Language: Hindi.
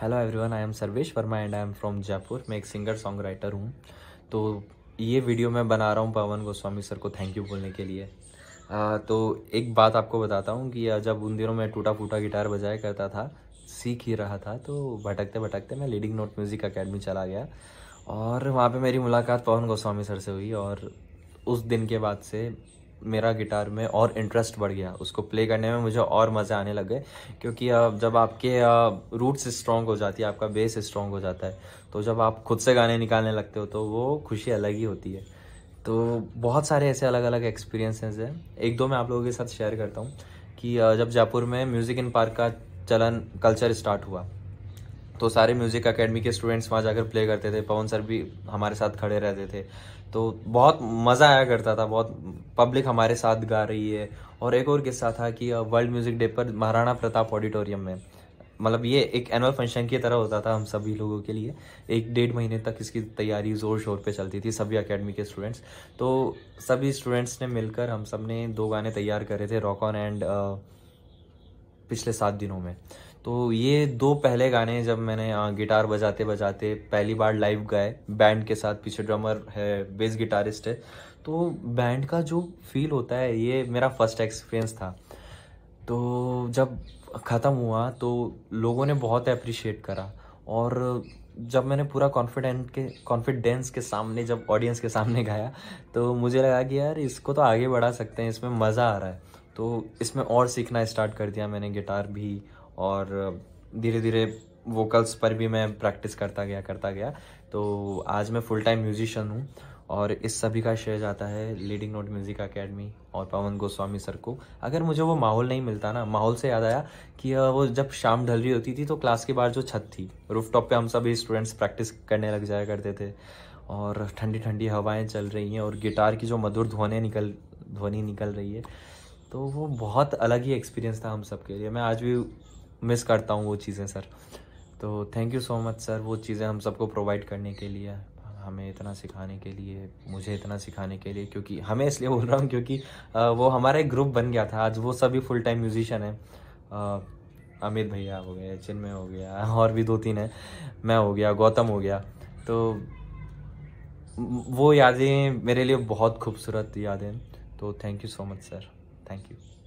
hello everyone I am Sarvesh Verma and I am from Jaipur मैं एक सिंगर सॉन्ग राइटर हूँ तो ये वीडियो मैं बना रहा हूँ पवन गोस्वामी सर को थैंक यू बोलने के लिए आ, तो एक बात आपको बताता हूँ कि जब उन दिनों मैं टूटा फूटा गिटार बजाया करता था सीख ही रहा था तो भटकते भटकते मैं लीडिंग नोट म्यूज़िक अकेडमी चला गया और वहाँ पर मेरी मुलाकात पवन गोस्वामी सर से हुई और उस दिन के बाद से मेरा गिटार में और इंटरेस्ट बढ़ गया उसको प्ले करने में मुझे और मज़े आने लगे क्योंकि जब आपके रूट्स स्ट्रॉन्ग हो जाती है आपका बेस स्ट्रॉन्ग हो जाता है तो जब आप खुद से गाने निकालने लगते हो तो वो खुशी अलग ही होती है तो बहुत सारे ऐसे अलग अलग एक्सपीरियंसेस हैं एक दो मैं आप लोगों के साथ शेयर करता हूँ कि जब जयपुर में म्यूज़िक इन पार्क का चलन कल्चर स्टार्ट हुआ तो सारे म्यूज़िक अकेडमी के स्टूडेंट्स वहाँ जाकर प्ले करते थे पवन सर भी हमारे साथ खड़े रहते थे तो बहुत मज़ा आया करता था बहुत पब्लिक हमारे साथ गा रही है और एक और किस्सा था कि वर्ल्ड म्यूज़िक डे पर महाराणा प्रताप ऑडिटोरियम में मतलब ये एक एनुअल फंक्शन की तरह होता था हम सभी लोगों के लिए एक डेढ़ महीने तक इसकी तैयारी ज़ोर शोर पे चलती थी सभी एकेडमी के स्टूडेंट्स तो सभी स्टूडेंट्स ने मिलकर हम सब ने दो गाने तैयार करे थे रॉक ऑन एंड पिछले सात दिनों में तो ये दो पहले गाने जब मैंने हाँ, गिटार बजाते बजाते पहली बार लाइव गाए बैंड के साथ पीछे ड्रमर है बेस गिटारिस्ट है तो बैंड का जो फील होता है ये मेरा फर्स्ट एक्सपीरियंस था तो जब ख़त्म हुआ तो लोगों ने बहुत अप्रिशिएट करा और जब मैंने पूरा कॉन्फिडेंट के कॉन्फिडेंस के सामने जब ऑडियंस के सामने गाया तो मुझे लगा कि यार इसको तो आगे बढ़ा सकते हैं इसमें मज़ा आ रहा है तो इसमें और सीखना स्टार्ट कर दिया मैंने गिटार भी और धीरे धीरे वोकल्स पर भी मैं प्रैक्टिस करता गया करता गया तो आज मैं फुल टाइम म्यूजिशियन हूँ और इस सभी का शेयर जाता है लीडिंग नोट म्यूज़िक एकेडमी और पवन गोस्वामी सर को अगर मुझे वो माहौल नहीं मिलता ना माहौल से याद आया कि वो जब शाम ढल रही होती थी तो क्लास के बाहर जो छत थी रूफ टॉप पर हम सभी स्टूडेंट्स प्रैक्टिस करने लग जाया करते थे और ठंडी ठंडी हवाएं चल रही हैं और गिटार की जो मधुर ध्वनि निकल ध्वनि निकल रही है तो वो बहुत अलग ही एक्सपीरियंस था हम सब के लिए मैं आज भी मिस करता हूँ वो चीज़ें सर तो thank you so much sir वो चीज़ें हम सबको प्रोवाइड करने के लिए हमें इतना सिखाने के लिए मुझे इतना सिखाने के लिए क्योंकि हमें इसलिए बोल रहा हूँ क्योंकि वो हमारा एक ग्रुप बन गया था आज वो सभी फुल टाइम म्यूजिशियन है अमित भैया हो गए चिन्मय हो गया और भी दो तीन हैं मैं हो गया गौतम हो गया तो वो यादें मेरे लिए बहुत खूबसूरत यादें तो thank you so much sir thank you